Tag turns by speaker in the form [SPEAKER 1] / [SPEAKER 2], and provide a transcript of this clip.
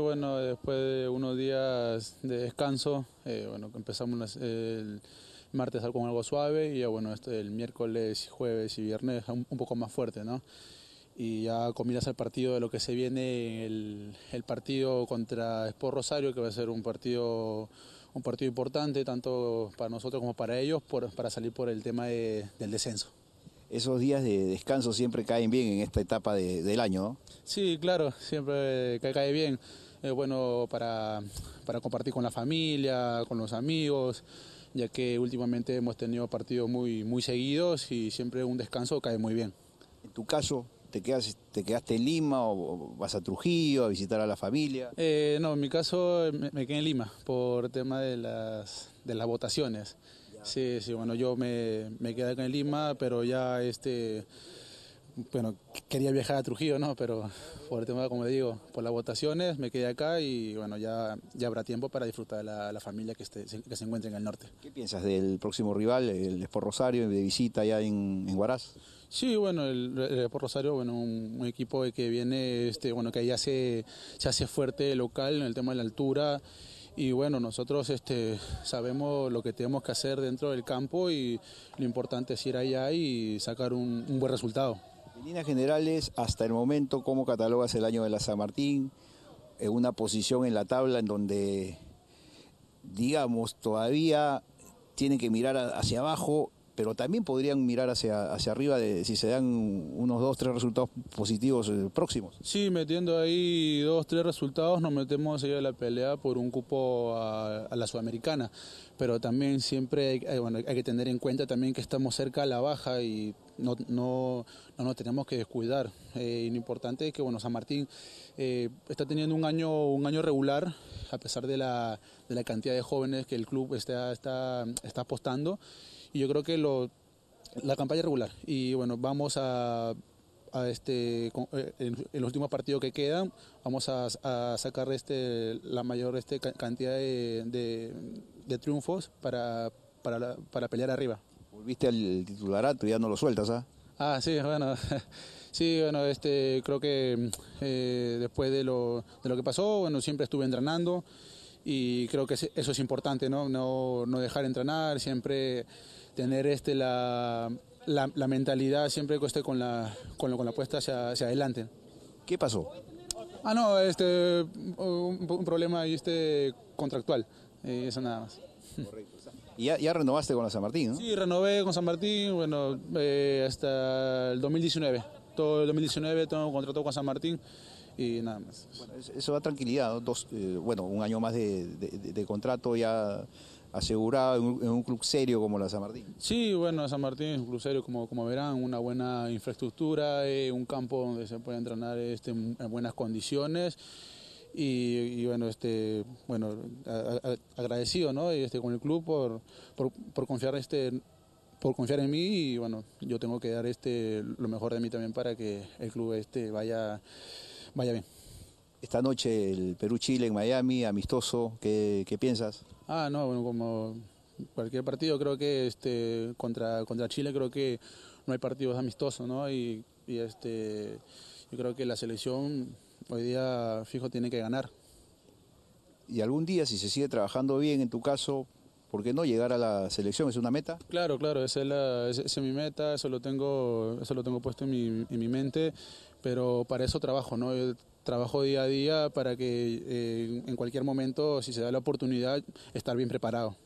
[SPEAKER 1] Bueno, después de unos días de descanso, eh, bueno, empezamos el martes con algo suave y bueno, este, el miércoles, jueves y viernes un, poco más fuerte, Y ya combinas el partido de lo que se viene, el, partido contra Sport Rosario, que va a ser un partido un partido importante tanto para nosotros como para ellos por, para salir por el tema de, del descenso
[SPEAKER 2] esos días de descanso siempre caen bien en esta etapa del año, ¿no?
[SPEAKER 1] Sí, claro, siempre cae bien. Es bueno para, para compartir con la familia, con los amigos, ya que últimamente hemos tenido partidos muy, muy seguidos y siempre un descanso cae muy bien.
[SPEAKER 2] En tu caso, ¿Te, quedas, ¿Te quedaste en Lima o vas a Trujillo a visitar a la familia?
[SPEAKER 1] Eh, no, en mi caso me, me, quedé en Lima por tema de las, de las votaciones. Sí, sí, bueno, yo me, quedé acá en Lima, pero ya este bueno, quería viajar a Trujillo, ¿no? Pero por el tema, como digo, por las votaciones me quedé acá y bueno, ya, ya habrá tiempo para disfrutar de la, familia que, esté, que se encuentra en el norte. ¿Qué
[SPEAKER 2] piensas del próximo rival, el Sport Rosario, de visita allá en, en Guaraz? Sí, bueno, el,
[SPEAKER 1] Sport Rosario, bueno, un, equipo que viene, este, bueno, que ahí se, se hace fuerte local en el tema de la altura y bueno, nosotros este, sabemos lo que tenemos que hacer dentro del campo y lo importante es ir allá y sacar un, un buen resultado.
[SPEAKER 2] En líneas generales, hasta el momento, ¿cómo catalogas el año de la San Martín? En eh, una posición en la tabla en donde, digamos, todavía tienen que mirar hacia abajo pero también podrían mirar hacia, hacia arriba de, si se dan unos dos, tres resultados positivos eh, próximos.
[SPEAKER 1] Sí, metiendo ahí dos, tres resultados nos metemos ahí a la pelea por un cupo a, la Sudamericana, pero también siempre hay, que tener en cuenta también que estamos cerca a la baja y no, nos tenemos que descuidar. Eh, lo importante es que bueno, San Martín eh, está teniendo un año, un año regular, a pesar de la, cantidad de jóvenes que el club está, está, está apostando yo creo que lo, la campaña es regular y bueno, vamos a este eh, en, los últimos partidos que quedan vamos a, sacar este la mayor este cantidad de, de, triunfos para, para, para
[SPEAKER 2] pelear arriba volviste al titularato ya no lo sueltas ah
[SPEAKER 1] ah sí bueno sí bueno este creo que eh, después de lo de lo que pasó bueno siempre estuve entrenando y creo que eso es importante, ¿no? No, no dejar entrenar, siempre tener este, la, la, mentalidad siempre que esté con la, con, con la apuesta hacia, hacia adelante. ¿Qué pasó? Ah, no, este, un, problema este, contractual, eh, eso nada más.
[SPEAKER 2] Y ya, renovaste con la San Martín, ¿no? Sí,
[SPEAKER 1] renové con San Martín, bueno, eh, hasta el 2019. Todo el 2019 tengo un contrato con San Martín y nada más.
[SPEAKER 2] Bueno, eso da tranquilidad, Dos, eh, bueno, un año más de, contrato ya asegurado en un, club serio como la San Martín.
[SPEAKER 1] Sí, bueno, San Martín es un club serio, como, como verán, una buena infraestructura, eh, un campo donde se puede entrenar este, en buenas condiciones. Y, bueno este bueno agradecido no este, con el club por, confiar este por confiar en mí y bueno yo tengo que dar este lo mejor de mí también para que el club este vaya
[SPEAKER 2] bien. Esta noche el Perú-Chile en Miami, amistoso, ¿qué, ¿qué, piensas?
[SPEAKER 1] Ah, no, bueno, como cualquier partido, creo que este, contra, contra Chile creo que no hay partidos amistosos, ¿no? Y, y este, yo creo que la selección hoy día, fijo, tiene que ganar.
[SPEAKER 2] Y algún día, si se sigue trabajando bien, en tu caso, ¿por qué no llegar a la selección? ¿Es una meta?
[SPEAKER 1] Claro, claro, esa es, es mi meta, eso lo tengo, eso lo tengo puesto en mi, mente, pero para eso trabajo, ¿no? trabajo día a día para que eh, en cualquier momento, si se da la oportunidad, estar bien preparado.